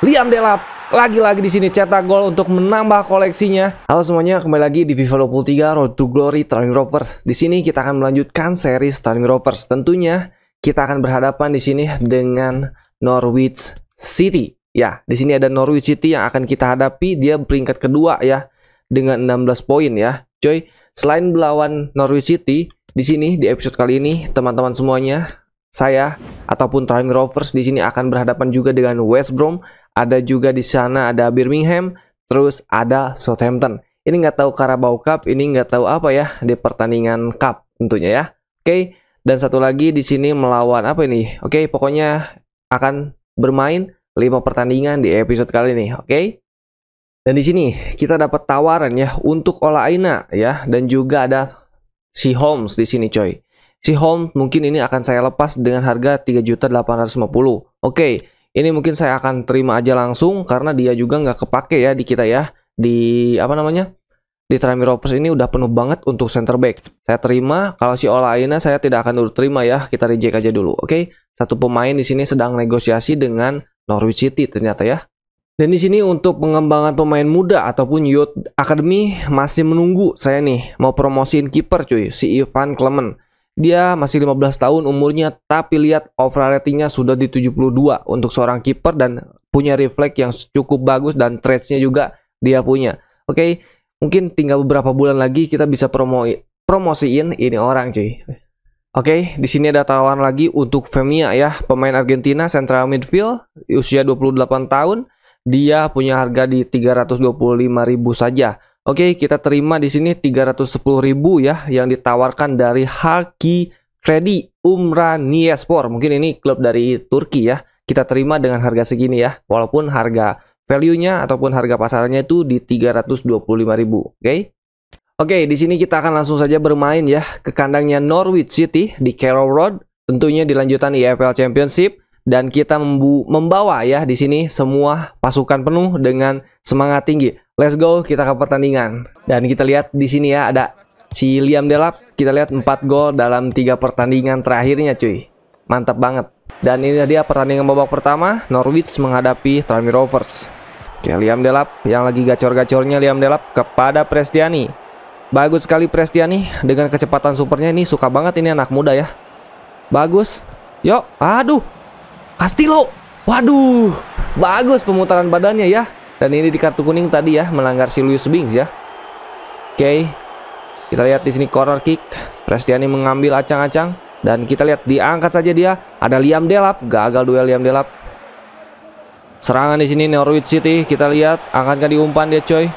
Liam Delap lagi-lagi di sini cetak gol untuk menambah koleksinya. Halo semuanya, kembali lagi di FIFA 23 Road to Glory Turning Rovers. Di sini kita akan melanjutkan seri Turning Rovers. Tentunya kita akan berhadapan di sini dengan Norwich City. Ya, di sini ada Norwich City yang akan kita hadapi. Dia peringkat kedua ya dengan 16 poin ya. Coy, selain melawan Norwich City, di sini di episode kali ini teman-teman semuanya saya ataupun Turning Rovers di sini akan berhadapan juga dengan West Brom ada juga di sana ada Birmingham, terus ada Southampton. Ini nggak tahu Carabao Cup, ini nggak tahu apa ya di pertandingan cup tentunya ya. Oke, dan satu lagi di sini melawan apa ini? Oke, pokoknya akan bermain 5 pertandingan di episode kali ini, oke? Dan di sini kita dapat tawaran ya untuk Ola Aina ya dan juga ada si Holmes di sini coy. Si Holmes mungkin ini akan saya lepas dengan harga 3.850. Oke, okay. Ini mungkin saya akan terima aja langsung karena dia juga nggak kepake ya di kita ya. Di apa namanya? Di Trami Rovers ini udah penuh banget untuk center back. Saya terima, kalau si Ola Aina saya tidak akan dulu terima ya. Kita reject aja dulu, oke? Okay? Satu pemain di sini sedang negosiasi dengan Norwich City ternyata ya. Dan di sini untuk pengembangan pemain muda ataupun youth academy masih menunggu saya nih mau promosiin kiper cuy si Ivan Clement. Dia masih 15 tahun umurnya tapi lihat overall ratingnya sudah di 72 untuk seorang kiper dan punya refleks yang cukup bagus dan traits-nya juga dia punya. Oke, okay? mungkin tinggal beberapa bulan lagi kita bisa promo promosiin ini orang cuy. Oke, okay, di sini ada tawaran lagi untuk Femia ya, pemain Argentina central midfield, usia 28 tahun, dia punya harga di 325.000 saja. Oke, kita terima di sini 310.000 ya yang ditawarkan dari Haki Kredi Niespor Mungkin ini klub dari Turki ya. Kita terima dengan harga segini ya. Walaupun harga value-nya ataupun harga pasarnya itu di 325.000, oke? Okay? Oke, okay, di sini kita akan langsung saja bermain ya ke kandangnya Norwich City di Carroll Road, tentunya di lanjutan EFL Championship dan kita membawa ya di sini semua pasukan penuh dengan semangat tinggi. Let's go, kita ke pertandingan. Dan kita lihat di sini ya ada si Liam Delap. Kita lihat 4 gol dalam 3 pertandingan terakhirnya cuy. Mantap banget. Dan ini dia pertandingan babak pertama Norwich menghadapi Tranmere Rovers. Oke, Liam Delap yang lagi gacor-gacornya Liam Delap kepada Prestiani. Bagus sekali Prestiani dengan kecepatan supernya ini suka banget ini anak muda ya. Bagus. Yuk, aduh. Castillo. Waduh, bagus pemutaran badannya ya. Dan ini di kartu kuning tadi ya, melanggar siluus Bings ya. Oke. Kita lihat di sini corner kick. Prestiani mengambil acang-acang dan kita lihat diangkat saja dia. Ada Liam Delap, gagal duel Liam Delap. Serangan di sini Norwich City, kita lihat angkatkan diumpan dia coy.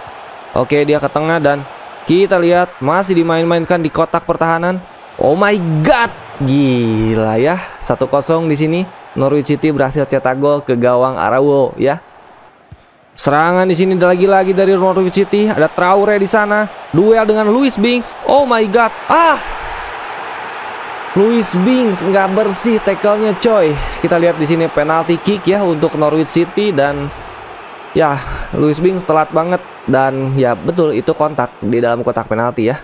Oke, dia ke tengah dan kita lihat masih dimain-mainkan di kotak pertahanan. Oh my god. Gila ya. 1-0 di sini. Norwich City berhasil cetak gol ke gawang Arawo ya. Serangan di sini lagi-lagi dari Norwich City. Ada Traore di sana. Duel dengan Luis Binks. Oh my god. Ah. Luis Binks nggak bersih tackle-nya coy. Kita lihat di sini penalti kick ya untuk Norwich City dan ya Luis Binks telat banget dan ya betul itu kontak di dalam kotak penalti ya.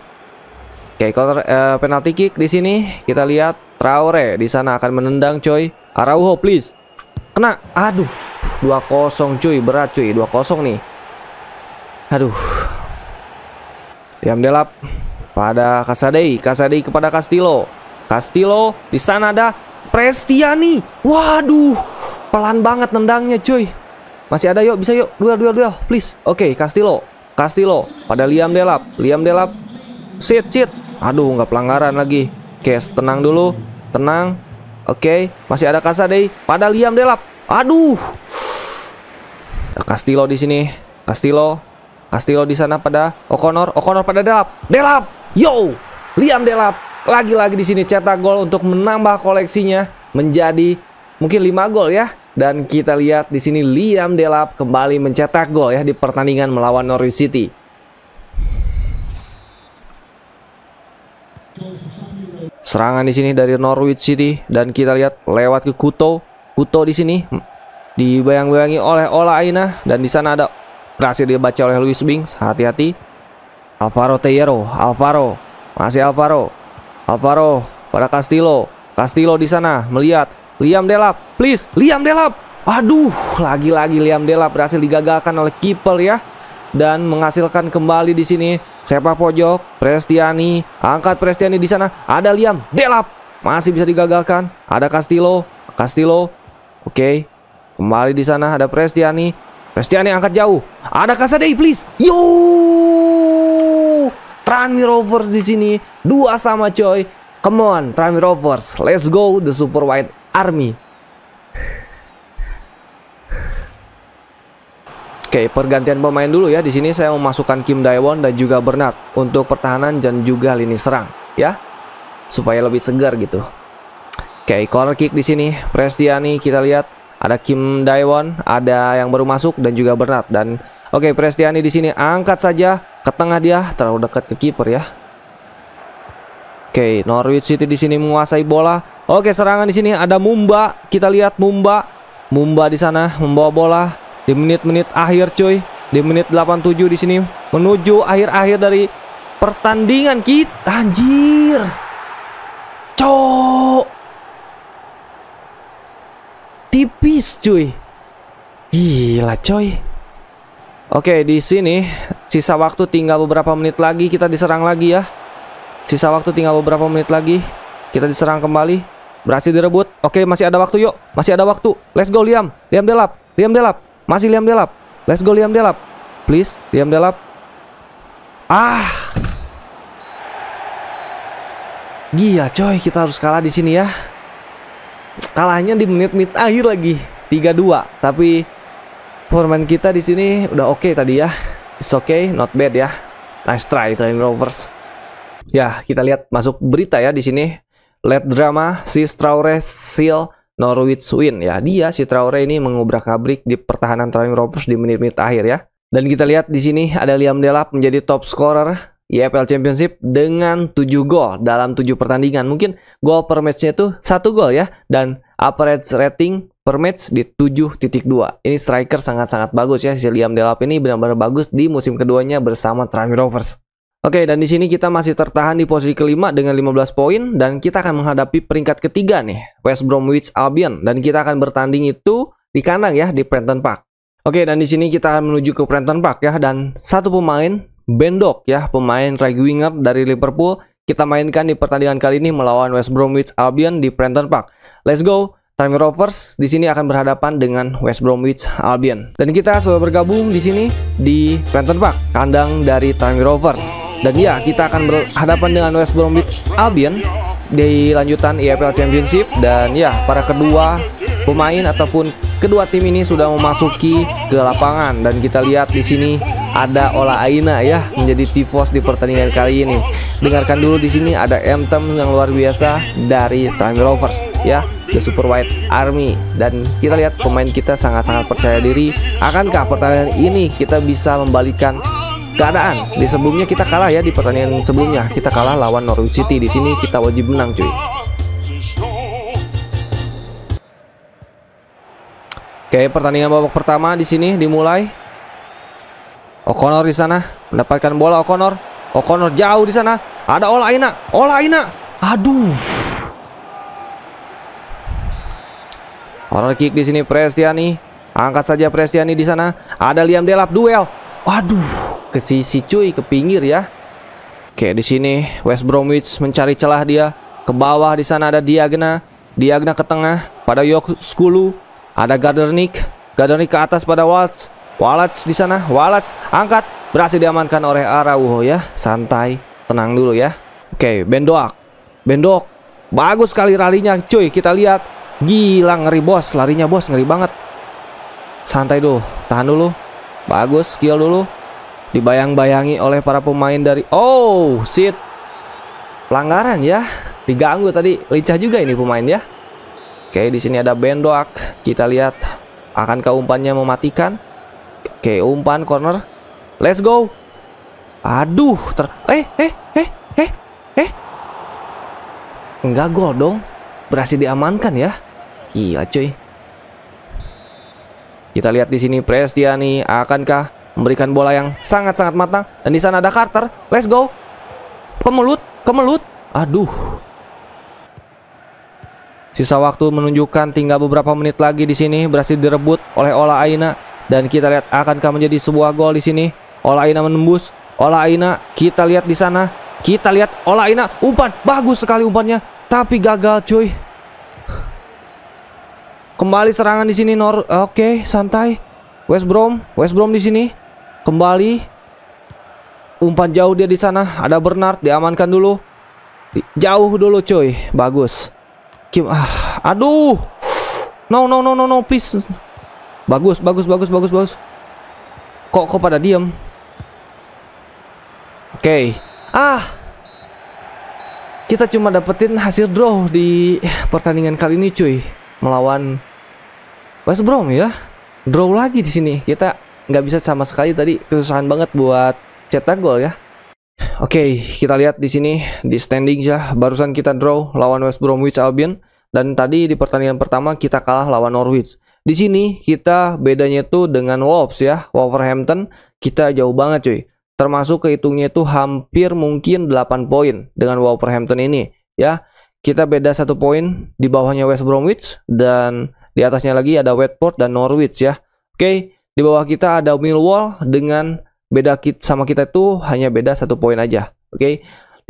Oke, counter uh, eh, penalti kick di sini kita lihat Traore di sana akan menendang coy. Araujo please. Kena. Aduh. 2-0 cuy. Berat cuy. 2-0 nih. Aduh. Diam delap. Pada Kasadei. Kasadei kepada Castillo. Castillo. Di sana ada Prestiani. Waduh. Pelan banget nendangnya cuy. Masih ada yuk. Bisa yuk. Duel, duel, duel. Please. Oke. Okay, Castillo. Castillo. Pada Liam Delap. Liam Delap. Sit, sit. Aduh. Nggak pelanggaran lagi. Kes. Tenang dulu. Tenang Oke, masih ada Kasa deh. Pada Liam Delap. Aduh. Castillo di sini. Castillo. Castillo di sana pada O'Connor. O'Connor pada Delap. Delap. Yo. Liam Delap lagi-lagi di sini cetak gol untuk menambah koleksinya menjadi mungkin 5 gol ya. Dan kita lihat di sini Liam Delap kembali mencetak gol ya di pertandingan melawan Norwich City. Serangan di sini dari Norwich City dan kita lihat lewat ke Kuto. Kuto di sini dibayang-bayangi oleh Ola Aina dan di sana ada berhasil dibaca oleh Luis Bings. Hati-hati. Alvaro Tejero, Alvaro, masih Alvaro. Alvaro pada Castillo. Castillo di sana melihat Liam Delap. Please, Liam Delap. Aduh, lagi-lagi Liam Delap berhasil digagalkan oleh kiper ya dan menghasilkan kembali di sini sepak pojok Prestiani angkat Prestiani di sana ada Liam Delap masih bisa digagalkan ada Castillo Castillo oke okay. kembali di sana ada Prestiani Prestiani angkat jauh ada Kasadei please yo Tranmere Rovers di sini dua sama coy come on Tranmere Rovers let's go the Super White Army Oke, pergantian pemain dulu ya. Di sini saya memasukkan Kim Daewon dan juga Bernard untuk pertahanan dan juga lini serang ya. Supaya lebih segar gitu. Oke, corner kick di sini. Prestiani kita lihat ada Kim Daewon, ada yang baru masuk dan juga Bernard dan oke okay, Prestiani di sini angkat saja ke tengah dia terlalu dekat ke kiper ya. Oke, Norwich City di sini menguasai bola. Oke, serangan di sini ada Mumba. Kita lihat Mumba. Mumba di sana membawa bola di menit-menit akhir cuy di menit 87 di sini menuju akhir-akhir dari pertandingan kita anjir cok tipis cuy gila coy oke di sini sisa waktu tinggal beberapa menit lagi kita diserang lagi ya sisa waktu tinggal beberapa menit lagi kita diserang kembali berhasil direbut oke masih ada waktu yuk masih ada waktu let's go Liam Liam Delap Liam Delap masih Liam Delap. Let's go Liam Delap. Please, Liam Delap. Ah. Gila coy, kita harus kalah di sini ya. Kalahnya di menit-menit akhir lagi. 3-2, tapi performan kita di sini udah oke okay tadi ya. It's okay, not bad ya. Nice try, Training Rovers. Ya, kita lihat masuk berita ya di sini. Let drama, si Traore seal Norwich Win ya. Dia si Traore ini mengubrak-abrik di pertahanan Tottenham Rovers di menit-menit akhir ya. Dan kita lihat di sini ada Liam Delap menjadi top scorer EFL Championship dengan 7 gol dalam 7 pertandingan. Mungkin gol per matchnya itu 1 gol ya dan average rating per match di 7.2. Ini striker sangat-sangat bagus ya si Liam Delap ini benar-benar bagus di musim keduanya bersama Tottenham Rovers. Oke, dan di sini kita masih tertahan di posisi kelima dengan 15 poin dan kita akan menghadapi peringkat ketiga nih, West Bromwich Albion dan kita akan bertanding itu di kandang ya di Prenton Park. Oke, dan di sini kita akan menuju ke Prenton Park ya dan satu pemain Bendok ya, pemain right winger dari Liverpool kita mainkan di pertandingan kali ini melawan West Bromwich Albion di Prenton Park. Let's go. Time Rovers di sini akan berhadapan dengan West Bromwich Albion. Dan kita sudah bergabung di sini di Prenton Park, kandang dari Time Rovers. Dan ya, kita akan berhadapan dengan West Bromwich Albion di lanjutan EFL Championship dan ya, para kedua pemain ataupun kedua tim ini sudah memasuki ke lapangan dan kita lihat di sini ada Ola Aina ya menjadi tifos di pertandingan kali ini. Dengarkan dulu di sini ada anthem yang luar biasa dari Time Rovers ya. The Super White Army dan kita lihat pemain kita sangat-sangat percaya diri akankah pertandingan ini kita bisa membalikan keadaan. Di sebelumnya kita kalah ya di pertandingan sebelumnya. Kita kalah lawan Norwich City. Di sini kita wajib menang, cuy. Oke, pertandingan babak pertama di sini dimulai. O'Connor di sana mendapatkan bola O'Connor. O'Connor jauh di sana. Ada Olaina Olaina Aduh. Corner kick di sini Prestiani. Angkat saja Prestiani di sana. Ada Liam Delap duel. Aduh ke sisi cuy ke pinggir ya. Oke, di sini West Bromwich mencari celah dia. Ke bawah di sana ada Diagna, Diagna ke tengah pada Yok Skulu, ada Gardernik, Gardernik ke atas pada Walsh. Walats di sana, Walats angkat, berhasil diamankan oleh Araujo ya. Santai, tenang dulu ya. Oke, Bendoak. Bendok. Bagus sekali larinya cuy. Kita lihat. Gila ngeri bos, larinya bos ngeri banget. Santai dulu, tahan dulu. Bagus, skill dulu dibayang-bayangi oleh para pemain dari oh sit pelanggaran ya diganggu tadi lincah juga ini pemain ya oke di sini ada bendoak kita lihat akan umpannya mematikan oke umpan corner let's go aduh ter eh eh eh eh eh enggak gol dong berhasil diamankan ya gila cuy kita lihat di sini Prestiani akankah memberikan bola yang sangat-sangat matang dan di sana ada Carter. Let's go. Kemelut, kemelut. Aduh. Sisa waktu menunjukkan tinggal beberapa menit lagi di sini berhasil direbut oleh Ola Aina dan kita lihat akankah menjadi sebuah gol di sini. Ola Aina menembus. Ola Aina, kita lihat di sana. Kita lihat Ola Aina umpan bagus sekali umpannya tapi gagal cuy. Kembali serangan di sini Nor. Oke, santai. West Brom, West Brom di sini. Kembali. Umpan jauh dia di sana. Ada Bernard diamankan dulu. Jauh dulu coy Bagus. Kim ah, aduh. No no no no no please. Bagus bagus bagus bagus bagus. Kok kok pada diem? Oke. Okay. Ah, kita cuma dapetin hasil draw di pertandingan kali ini cuy melawan West Brom ya draw lagi di sini kita nggak bisa sama sekali tadi kesusahan banget buat cetak gol ya. Oke, okay, kita lihat di sini di standing ya. Barusan kita draw lawan West Bromwich Albion dan tadi di pertandingan pertama kita kalah lawan Norwich. Di sini kita bedanya tuh dengan Wolves ya, Wolverhampton kita jauh banget cuy. Termasuk kehitungnya itu hampir mungkin 8 poin dengan Wolverhampton ini ya. Kita beda satu poin di bawahnya West Bromwich dan di atasnya lagi ada Watford dan Norwich ya. Oke, okay, di bawah kita ada Millwall dengan beda kit sama kita itu hanya beda satu poin aja. Oke. Okay?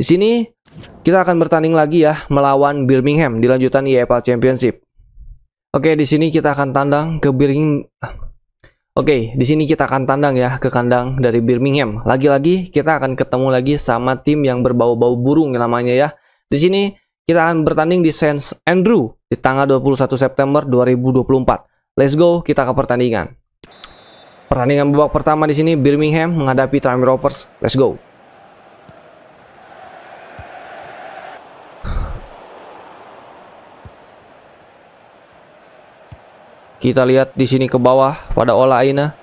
Di sini kita akan bertanding lagi ya melawan Birmingham di lanjutan EFL Championship. Oke, okay, di sini kita akan tandang ke Birmingham. Oke, okay, di sini kita akan tandang ya ke kandang dari Birmingham. Lagi-lagi kita akan ketemu lagi sama tim yang berbau-bau burung namanya ya. Di sini kita akan bertanding di Saint Andrew di tanggal 21 September 2024. Let's go, kita ke pertandingan. Pertandingan babak pertama di sini Birmingham menghadapi Tranmere Rovers. Let's go. Kita lihat di sini ke bawah pada Ola Aina.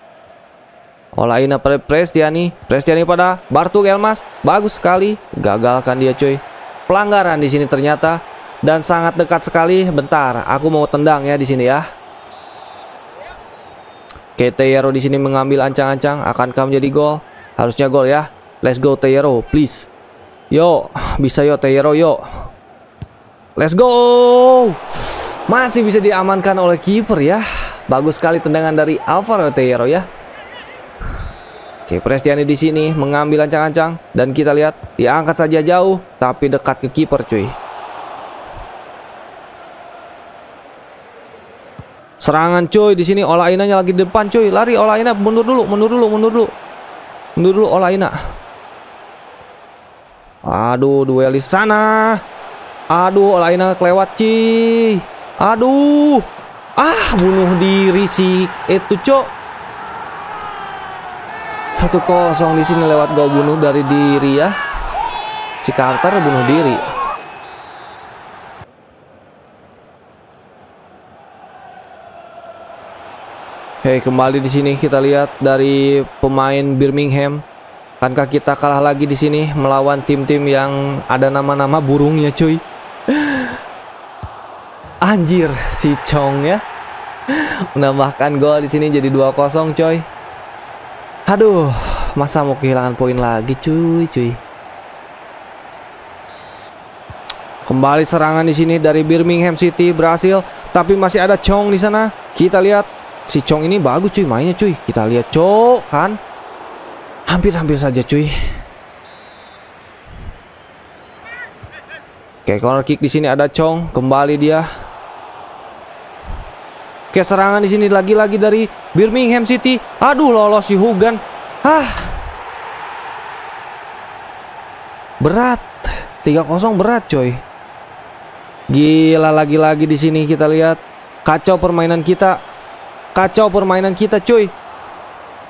Ola Aina pada Prestiani, Prestiani pada Bartu Elmas. Bagus sekali, gagalkan dia cuy. Pelanggaran di sini ternyata dan sangat dekat sekali. Bentar, aku mau tendang ya di sini ya. Teyero di sini mengambil ancang-ancang. Akankah menjadi gol? Harusnya gol ya. Let's go Teyero, please. Yo, bisa yo Teyero yo. Let's go. Masih bisa diamankan oleh kiper ya. Bagus sekali tendangan dari Alvaro Teyero ya. Oke, Prestiani di sini mengambil ancang-ancang dan kita lihat diangkat saja jauh tapi dekat ke kiper cuy. Serangan cuy di sini Olainanya lagi di depan cuy. Lari Olaina mundur dulu, mundur dulu, mundur dulu. Mundur dulu Olaina. Aduh, duel di sana. Aduh, Olaina kelewat cuy. Aduh. Ah, bunuh diri si itu cok. Satu kosong di sini lewat gol bunuh dari diri ya. Si Carter bunuh diri. Oke, kembali di sini kita lihat dari pemain Birmingham. Kankah kita kalah lagi di sini melawan tim-tim yang ada nama-nama burungnya, cuy. Anjir, si Chong ya. Menambahkan gol di sini jadi 2-0, coy. Aduh, masa mau kehilangan poin lagi, cuy, cuy. Kembali serangan di sini dari Birmingham City berhasil, tapi masih ada Chong di sana. Kita lihat si Chong ini bagus cuy mainnya cuy. Kita lihat cok kan. Hampir-hampir saja cuy. Oke, corner kick di sini ada Chong, kembali dia. Oke, serangan di sini lagi-lagi dari Birmingham City. Aduh, lolos si Hugan. Ah. Berat. 3-0 berat, coy. Gila lagi-lagi di sini kita lihat kacau permainan kita. Kacau permainan kita cuy.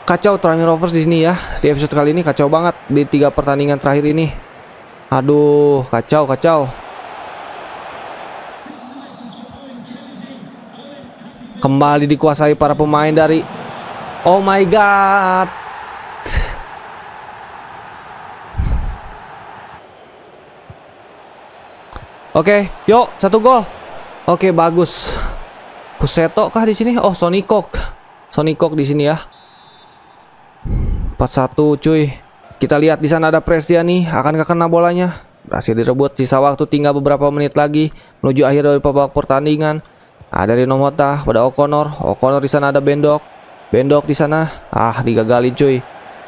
Kacau Tranmere Rovers di sini ya. Di episode kali ini kacau banget di tiga pertandingan terakhir ini. Aduh, kacau kacau. Kembali dikuasai para pemain dari Oh my god. Oke, okay, yuk satu gol. Oke, okay, bagus. Buseto kah di sini? Oh, Sony Kok. Sony Kok di sini ya. 41 cuy. Kita lihat di sana ada akan gak kena bolanya? Berhasil direbut, sisa waktu tinggal beberapa menit lagi menuju akhir dari babak pertandingan. Ada Nah, Rinomota pada O'Connor, O'Connor di sana ada Bendok. Bendok di sana. Ah, digagalin cuy.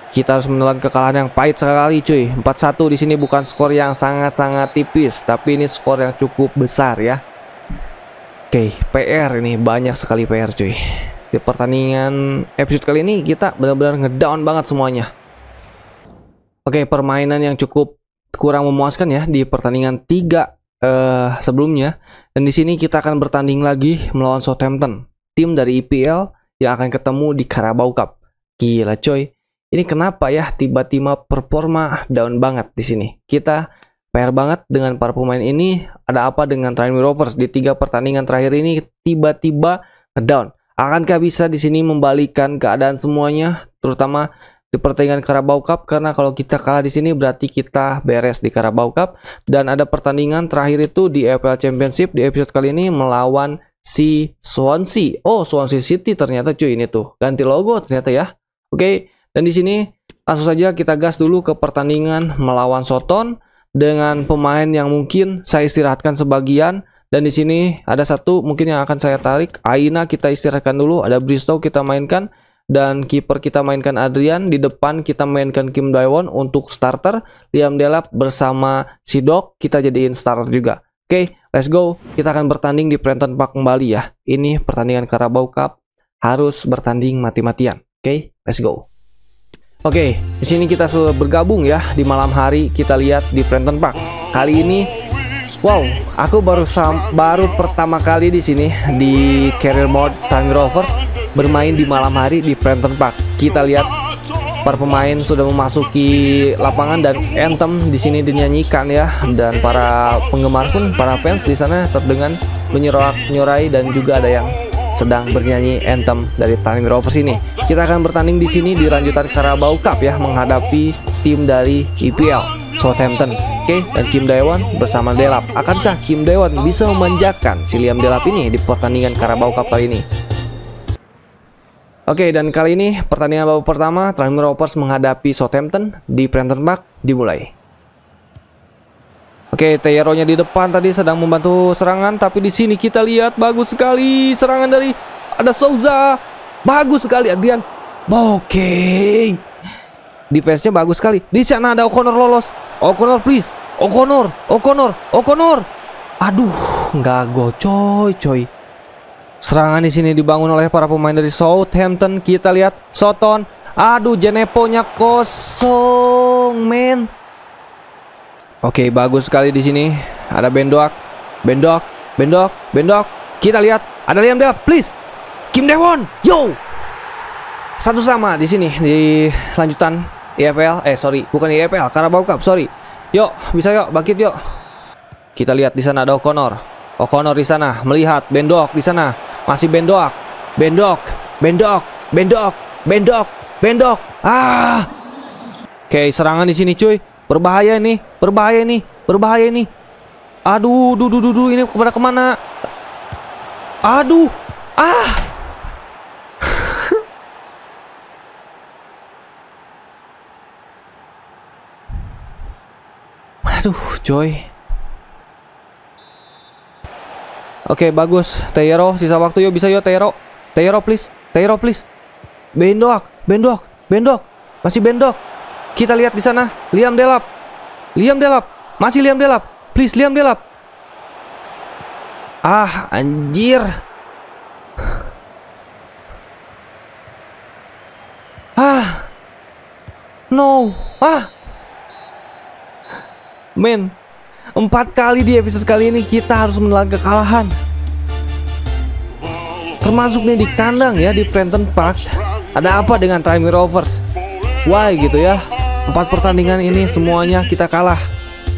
Kita harus menelan kekalahan yang pahit sekali cuy. 4-1 di sini bukan skor yang sangat-sangat tipis, tapi ini skor yang cukup besar ya. Oke, okay, PR ini banyak sekali PR cuy. Di pertandingan episode kali ini kita benar-benar ngedown banget semuanya. Oke, okay, permainan yang cukup kurang memuaskan ya di pertandingan 3 uh, eh, sebelumnya dan di sini kita akan bertanding lagi melawan Southampton, tim dari IPL yang akan ketemu di Carabao Cup. Gila coy. Ini kenapa ya tiba-tiba performa down banget di sini. Kita PR banget dengan para pemain ini. Ada apa dengan Tranmere Rovers di tiga pertandingan terakhir ini tiba-tiba down. Akankah bisa di sini membalikan keadaan semuanya, terutama di pertandingan Carabao Cup karena kalau kita kalah di sini berarti kita beres di Carabao Cup dan ada pertandingan terakhir itu di EPL Championship di episode kali ini melawan si Swansea. Oh, Swansea City ternyata cuy ini tuh. Ganti logo ternyata ya. Oke, dan di sini langsung saja kita gas dulu ke pertandingan melawan Soton dengan pemain yang mungkin saya istirahatkan sebagian dan di sini ada satu mungkin yang akan saya tarik Aina kita istirahatkan dulu ada Bristow kita mainkan dan kiper kita mainkan Adrian di depan kita mainkan Kim Daewon untuk starter Liam Delap bersama Sidok kita jadiin starter juga oke okay, let's go kita akan bertanding di Prenton Park kembali ya ini pertandingan Carabao Cup harus bertanding mati-matian oke okay, let's go Oke, di sini kita sudah bergabung ya di malam hari kita lihat di Prenton Park. Kali ini Wow, aku baru baru pertama kali di sini di career mode Tank Rovers bermain di malam hari di Prenton Park. Kita lihat para pemain sudah memasuki lapangan dan anthem di sini dinyanyikan ya dan para penggemar pun para fans di sana terdengar menyorak-nyorai dan juga ada yang sedang bernyanyi anthem dari Tanim Rovers ini. Kita akan bertanding di sini di lanjutan Carabao Cup ya menghadapi tim dari IPL Southampton. Oke, dan Kim Daewon bersama Delap. Akankah Kim Daewon bisa memanjakan si Liam Delap ini di pertandingan Carabao Cup kali ini? Oke, dan kali ini pertandingan babak pertama Tranmere Rovers menghadapi Southampton di Prenton Park dimulai. Oke, Teyero-nya di depan tadi sedang membantu serangan, tapi di sini kita lihat bagus sekali serangan dari ada Souza. Bagus sekali Adrian. Oke. Defense-nya bagus sekali. Di sana ada O'Connor lolos. O'Connor please. O'Connor, O'Connor, O'Connor. Aduh, nggak gocoy coy. Serangan di sini dibangun oleh para pemain dari Southampton. Kita lihat Soton. Aduh, Jenepo-nya kosong, men. Oke, bagus sekali di sini. Ada bendok, bendok, bendok, bendok. Kita lihat, ada Liam Delap, please. Kim Dewon. Yo. Satu sama di sini di lanjutan EFL. Eh, sorry, bukan EFL, bau Cup, sorry. Yo, bisa yuk, bangkit yuk. Kita lihat di sana ada O'Connor. O'Connor di sana melihat bendok di sana. Masih bendok, bendok, bendok, bendok, bendok, bendok. Ah. Oke, serangan di sini, cuy. Berbahaya nih, berbahaya nih, berbahaya nih. Aduh, duh, duh, duh, duh, ini kemana kemana? Aduh, ah. Aduh, coy. Oke, okay, bagus. Tero, sisa waktu yuk bisa yuk Tero. Tero please, Tero please. Bendok, bendok, bendok. Masih bendok. Kita lihat di sana, Liam Delap. Liam Delap. Masih Liam Delap. Please Liam Delap. Ah, anjir. Ah. No. Ah. Men, empat kali di episode kali ini kita harus menelan kekalahan. Termasuk nih di kandang ya di Prenton Park. Ada apa dengan Time Rovers? Why gitu ya? Empat pertandingan ini semuanya kita kalah.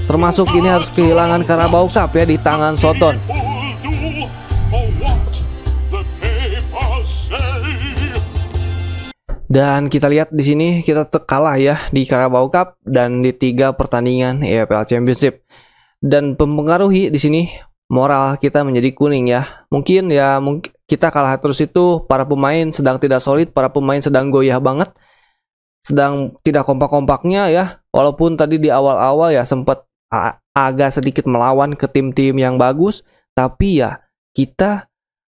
Termasuk ini harus kehilangan Karabau Cup ya di tangan Soton. Dan kita lihat di sini kita kalah ya di Carabao Cup dan di tiga pertandingan EPL Championship. Dan mempengaruhi di sini moral kita menjadi kuning ya. Mungkin ya mungkin kita kalah terus itu para pemain sedang tidak solid, para pemain sedang goyah banget sedang tidak kompak-kompaknya ya. Walaupun tadi di awal-awal ya sempat agak sedikit melawan ke tim-tim yang bagus, tapi ya kita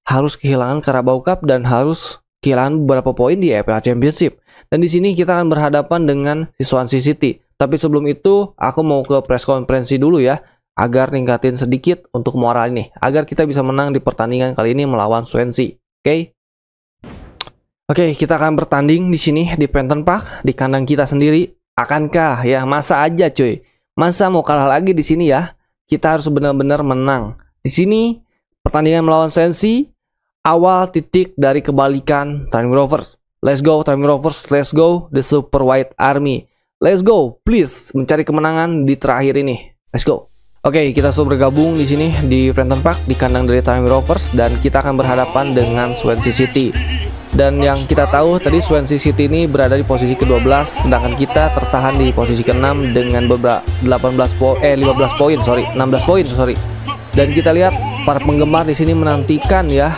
harus kehilangan Carabao Cup dan harus kehilangan beberapa poin di EPL Championship. Dan di sini kita akan berhadapan dengan si Swansea City. Tapi sebelum itu, aku mau ke press konferensi dulu ya, agar ningkatin sedikit untuk moral ini, agar kita bisa menang di pertandingan kali ini melawan Swansea. Oke? Okay? Oke, kita akan bertanding di sini di Penton Park di kandang kita sendiri. Akankah ya masa aja cuy. Masa mau kalah lagi di sini ya? Kita harus benar-benar menang. Di sini pertandingan melawan Sensi awal titik dari kebalikan Time Rovers. Let's go Time Rovers, let's go the Super White Army. Let's go, please mencari kemenangan di terakhir ini. Let's go. Oke, okay, kita sudah bergabung di sini di Penton Park di kandang dari Time Rovers dan kita akan berhadapan dengan Swansea City. Dan yang kita tahu tadi Swansea City ini berada di posisi ke-12 sedangkan kita tertahan di posisi ke-6 dengan beberapa 18 po eh 15 poin, sorry, 16 poin, sorry. Dan kita lihat para penggemar di sini menantikan ya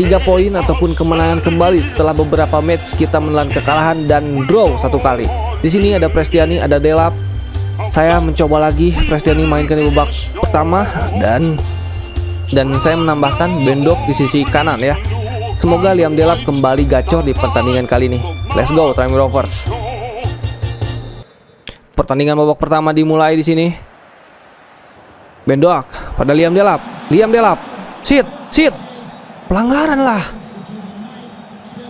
tiga poin ataupun kemenangan kembali setelah beberapa match kita menelan kekalahan dan draw satu kali. Di sini ada Prestiani, ada Delap. Saya mencoba lagi Prestiani mainkan di babak pertama dan dan saya menambahkan Bendok di sisi kanan ya Semoga Liam Delap kembali gacor di pertandingan kali ini. Let's go, Time Rovers. Pertandingan babak pertama dimulai di sini. Bendoak pada Liam Delap. Liam Delap. Sit, sit. Pelanggaran lah.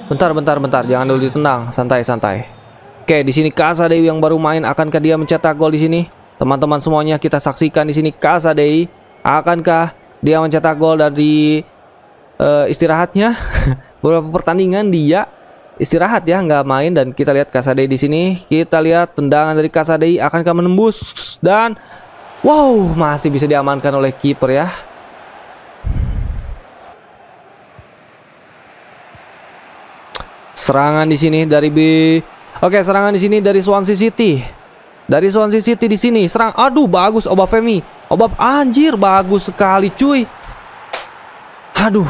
Bentar, bentar, bentar. Jangan dulu ditendang. Santai, santai. Oke, di sini Kasa Dewi yang baru main. Akankah dia mencetak gol di sini? Teman-teman semuanya kita saksikan di sini Kasa Dewi. Akankah dia mencetak gol dari uh, istirahatnya beberapa pertandingan dia istirahat ya nggak main dan kita lihat Kasadei di sini kita lihat tendangan dari Kasadei akankah menembus dan wow masih bisa diamankan oleh kiper ya serangan di sini dari B Oke serangan di sini dari Swansea City dari Swansea City di sini serang aduh bagus Obafemi Obaf anjir bagus sekali cuy Aduh.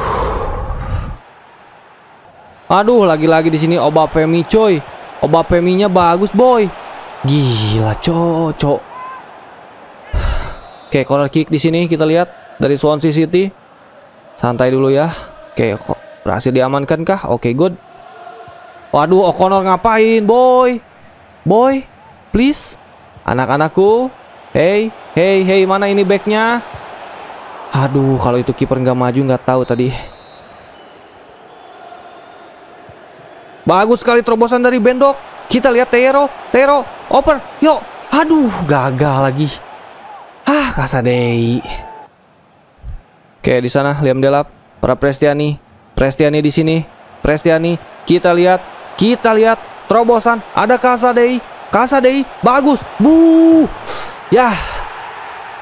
Aduh, lagi-lagi di sini femi coy. feminya bagus, boy. Gila, cocok. Oke, corner kick di sini kita lihat dari Swansea City. Santai dulu ya. Oke, berhasil diamankan kah? Oke, good. Waduh, O'Connor ngapain, boy? Boy, please. Anak-anakku. Hey, hey, hey, mana ini backnya? Aduh, kalau itu kiper nggak maju nggak tahu tadi. Bagus sekali terobosan dari Bendok. Kita lihat Tero, Tero, oper, yuk. Aduh, gagal lagi. Ah, Kasadei. Oke, di sana Liam Delap, para Prestiani, Prestiani di sini, Prestiani. Kita lihat, kita lihat terobosan ada Kasadei, Kasadei, bagus. Bu. Ya.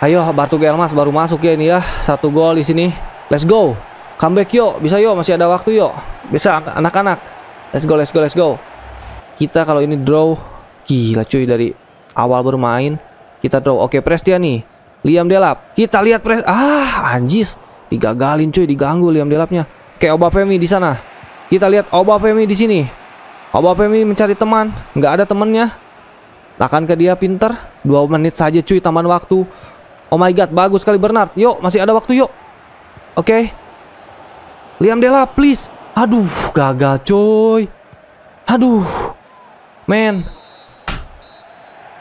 Ayo Bartu Elmas baru masuk ya ini ya. Satu gol di sini. Let's go. Comeback yuk, bisa yuk, masih ada waktu yuk. Bisa anak-anak. Let's go, let's go, let's go. Kita kalau ini draw gila cuy dari awal bermain kita draw. Oke, press dia nih. Liam Delap. Kita lihat Pres Ah, anjis. Digagalin cuy, diganggu Liam Delapnya. Kayak Obafemi di sana. Kita lihat Obafemi di sini. Obafemi mencari teman, nggak ada temannya. Lakan ke dia pinter. Dua menit saja cuy tambahan waktu. Oh my god, bagus sekali Bernard. Yuk, masih ada waktu yuk. Oke. Okay. Liam Dela, please. Aduh, gagal coy. Aduh. Men.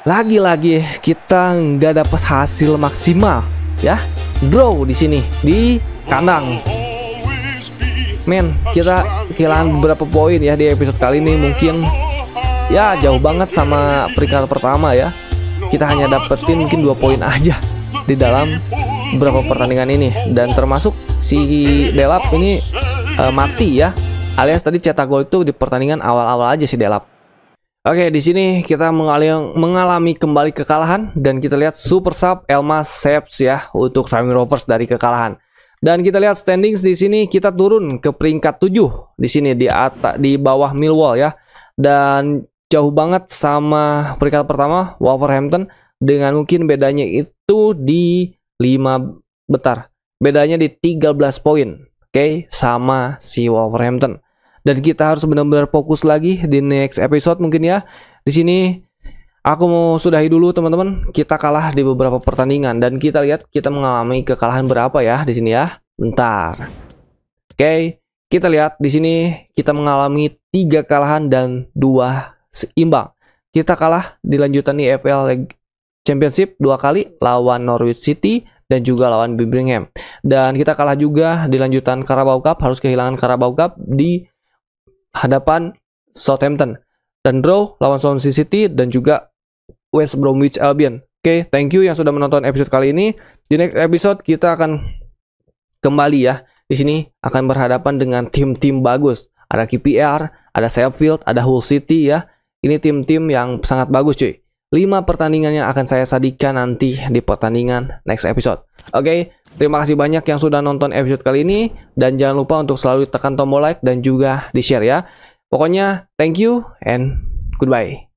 Lagi-lagi kita nggak dapat hasil maksimal ya. Draw di sini di kandang. Men, kita kehilangan beberapa poin ya di episode kali ini mungkin ya jauh banget sama peringkat pertama ya. Kita hanya dapetin mungkin dua poin aja di dalam beberapa pertandingan ini dan termasuk si Delap ini uh, mati ya alias tadi cetak gol itu di pertandingan awal-awal aja si Delap. Oke, di sini kita mengalami kembali kekalahan dan kita lihat super sub Elma Seps ya untuk Flaming Rovers dari kekalahan. Dan kita lihat standings di sini kita turun ke peringkat 7 di sini di atas di bawah Millwall ya. Dan jauh banget sama peringkat pertama Wolverhampton dengan mungkin bedanya itu di 5 betar, bedanya di 13 poin oke okay? sama si Wolverhampton dan kita harus benar-benar fokus lagi di next episode mungkin ya di sini aku mau sudahi dulu teman-teman kita kalah di beberapa pertandingan dan kita lihat kita mengalami kekalahan berapa ya di sini ya bentar oke okay. kita lihat di sini kita mengalami tiga kalahan dan dua seimbang kita kalah di lanjutan EFL Championship dua kali lawan Norwich City dan juga lawan Birmingham. Dan kita kalah juga di lanjutan Carabao Cup, harus kehilangan Carabao Cup di hadapan Southampton. Dan draw lawan Swansea City dan juga West Bromwich Albion. Oke, okay, thank you yang sudah menonton episode kali ini. Di next episode kita akan kembali ya. Di sini akan berhadapan dengan tim-tim bagus. Ada KPR, ada Sheffield, ada Hull City ya. Ini tim-tim yang sangat bagus cuy. 5 pertandingan yang akan saya sadikan nanti di pertandingan next episode. Oke, okay, terima kasih banyak yang sudah nonton episode kali ini dan jangan lupa untuk selalu tekan tombol like dan juga di-share ya. Pokoknya thank you and goodbye.